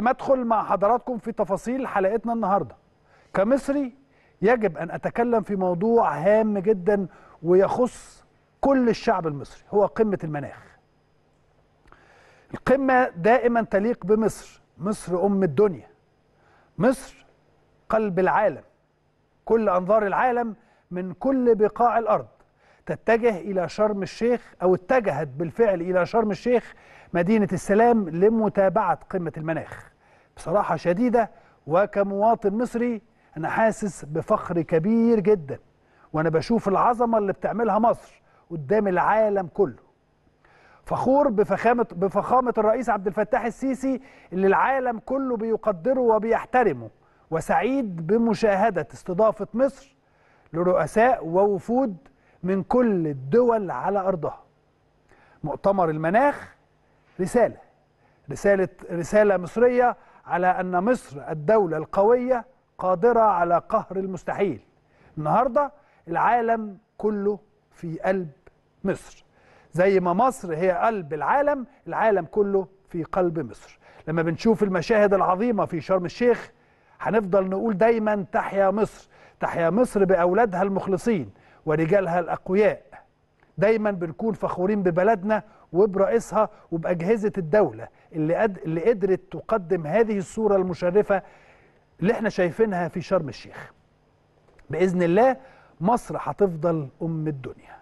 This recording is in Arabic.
ما ادخل مع حضراتكم في تفاصيل حلقتنا النهارده كمصري يجب ان اتكلم في موضوع هام جدا ويخص كل الشعب المصري هو قمه المناخ القمه دائما تليق بمصر مصر ام الدنيا مصر قلب العالم كل انظار العالم من كل بقاع الارض تتجه إلى شرم الشيخ أو اتجهت بالفعل إلى شرم الشيخ مدينة السلام لمتابعة قمة المناخ بصراحة شديدة وكمواطن مصري أنا حاسس بفخر كبير جدا وأنا بشوف العظمة اللي بتعملها مصر قدام العالم كله فخور بفخامة, بفخامة الرئيس عبد الفتاح السيسي اللي العالم كله بيقدره وبيحترمه وسعيد بمشاهدة استضافة مصر لرؤساء ووفود من كل الدول على أرضها مؤتمر المناخ رسالة رسالة رسالة مصرية على أن مصر الدولة القوية قادرة على قهر المستحيل النهاردة العالم كله في قلب مصر زي ما مصر هي قلب العالم العالم كله في قلب مصر لما بنشوف المشاهد العظيمة في شرم الشيخ هنفضل نقول دايما تحيا مصر تحيا مصر بأولادها المخلصين ورجالها الأقوياء دايما بنكون فخورين ببلدنا وبرئيسها وبأجهزة الدولة اللي, أد... اللي قدرت تقدم هذه الصورة المشرفة اللي احنا شايفينها في شرم الشيخ بإذن الله مصر هتفضل أم الدنيا